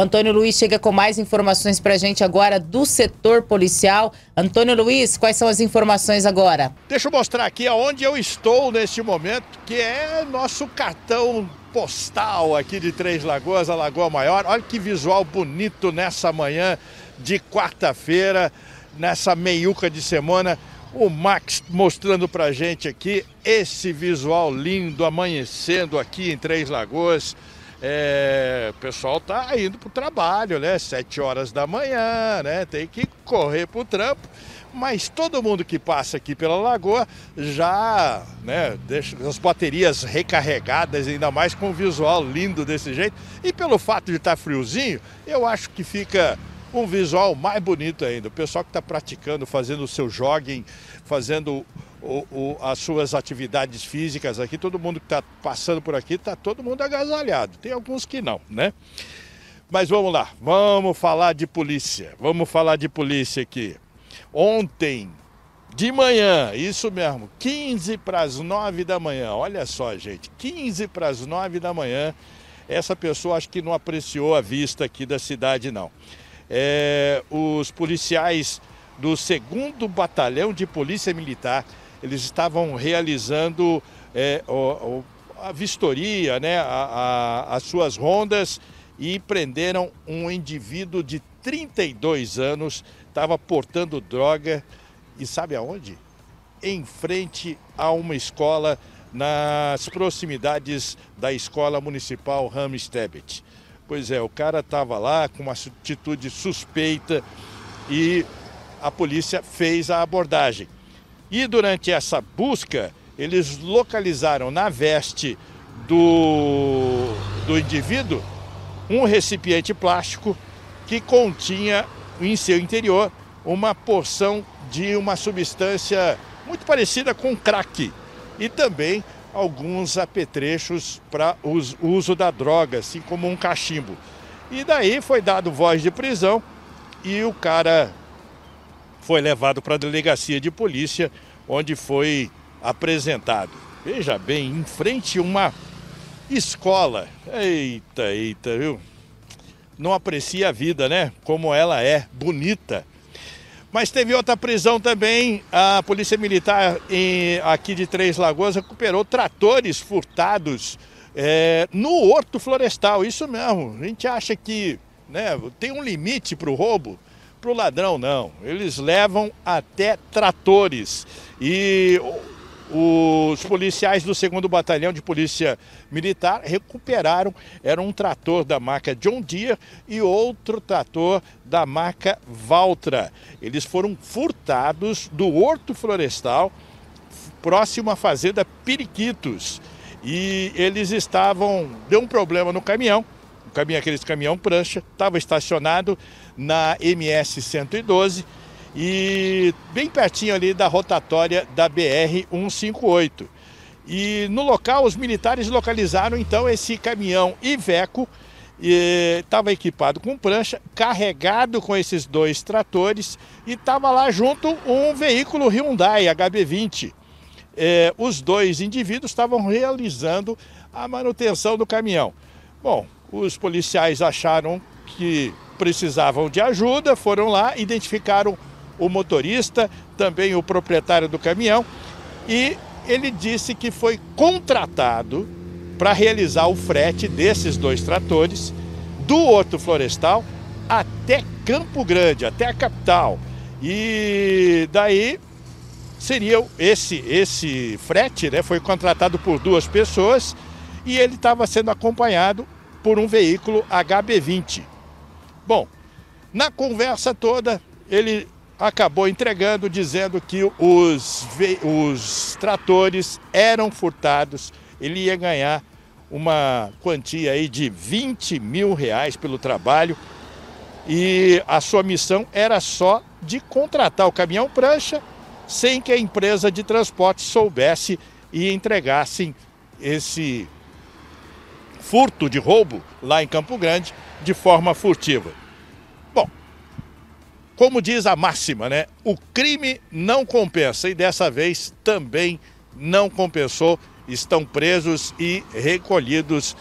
Antônio Luiz chega com mais informações para a gente agora do setor policial. Antônio Luiz, quais são as informações agora? Deixa eu mostrar aqui aonde eu estou neste momento, que é nosso cartão postal aqui de Três Lagoas, a Lagoa Maior. Olha que visual bonito nessa manhã de quarta-feira, nessa meiuca de semana. O Max mostrando para a gente aqui esse visual lindo amanhecendo aqui em Três Lagoas é, o pessoal tá indo pro trabalho, né? Sete horas da manhã, né? Tem que correr pro trampo. Mas todo mundo que passa aqui pela lagoa já né, deixa as baterias recarregadas, ainda mais com o visual lindo desse jeito. E pelo fato de estar tá friozinho, eu acho que fica um visual mais bonito ainda. O pessoal que está praticando, fazendo o seu jogging, fazendo o, o, as suas atividades físicas aqui, todo mundo que está passando por aqui, está todo mundo agasalhado. Tem alguns que não, né? Mas vamos lá, vamos falar de polícia. Vamos falar de polícia aqui. Ontem, de manhã, isso mesmo, 15 para as 9 da manhã. Olha só, gente, 15 para as 9 da manhã. Essa pessoa acho que não apreciou a vista aqui da cidade, não é, os policiais do 2 Batalhão de Polícia Militar, eles estavam realizando é, o, o, a vistoria, né, a, a, as suas rondas e prenderam um indivíduo de 32 anos, estava portando droga e sabe aonde? Em frente a uma escola nas proximidades da Escola Municipal Ramstebet. Pois é, o cara estava lá com uma atitude suspeita e a polícia fez a abordagem. E durante essa busca, eles localizaram na veste do, do indivíduo um recipiente plástico que continha em seu interior uma porção de uma substância muito parecida com crack e também alguns apetrechos para o uso da droga, assim como um cachimbo. E daí foi dado voz de prisão e o cara foi levado para a delegacia de polícia, onde foi apresentado. Veja bem, em frente a uma escola. Eita, eita, viu? Não aprecia a vida, né? Como ela é bonita. Mas teve outra prisão também, a Polícia Militar em, aqui de Três Lagoas recuperou tratores furtados é, no horto florestal, isso mesmo. A gente acha que né, tem um limite para o roubo, para o ladrão não. Eles levam até tratores. E os policiais do 2 Batalhão de Polícia Militar recuperaram, era um trator da marca John Deere e outro trator da marca Valtra. Eles foram furtados do Horto Florestal, próximo à fazenda Periquitos. E eles estavam, deu um problema no caminhão, o caminhão, aqueles caminhão prancha, estava estacionado na MS 112 e bem pertinho ali da rotatória da BR 158. E no local, os militares localizaram então esse caminhão Iveco, estava equipado com prancha, carregado com esses dois tratores, e estava lá junto um veículo Hyundai HB20. É, os dois indivíduos estavam realizando a manutenção do caminhão. Bom, os policiais acharam que precisavam de ajuda, foram lá, identificaram o motorista, também o proprietário do caminhão, e ele disse que foi contratado para realizar o frete desses dois tratores do Horto Florestal até Campo Grande, até a capital. E daí seria esse esse frete, né? Foi contratado por duas pessoas e ele estava sendo acompanhado por um veículo HB20. Bom, na conversa toda, ele acabou entregando dizendo que os, os tratores eram furtados, ele ia ganhar uma quantia aí de 20 mil reais pelo trabalho e a sua missão era só de contratar o caminhão prancha sem que a empresa de transporte soubesse e entregassem esse furto de roubo lá em Campo Grande de forma furtiva. Como diz a máxima, né? O crime não compensa e dessa vez também não compensou. Estão presos e recolhidos